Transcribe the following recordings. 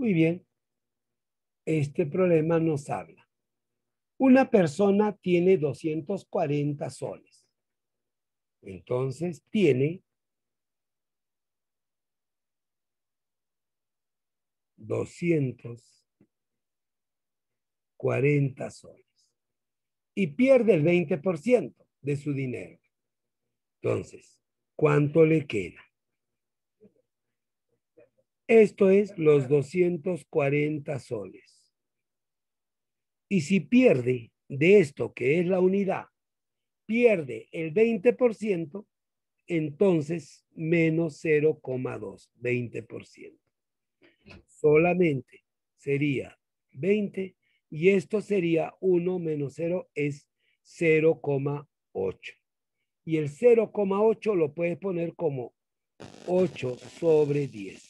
Muy bien, este problema nos habla. Una persona tiene 240 soles. Entonces tiene 240 soles. Y pierde el 20% de su dinero. Entonces, ¿cuánto le queda? Esto es los 240 soles. Y si pierde de esto, que es la unidad, pierde el 20%, entonces menos 0,2, 20%. Solamente sería 20 y esto sería 1 menos 0 es 0,8. Y el 0,8 lo puedes poner como 8 sobre 10.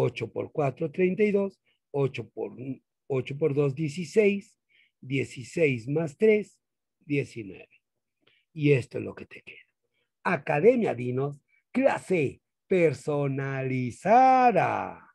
8 por 4, 32, 8 por, 8 por 2, 16, 16 más 3, 19. Y esto es lo que te queda. Academia Dinos, clase personalizada.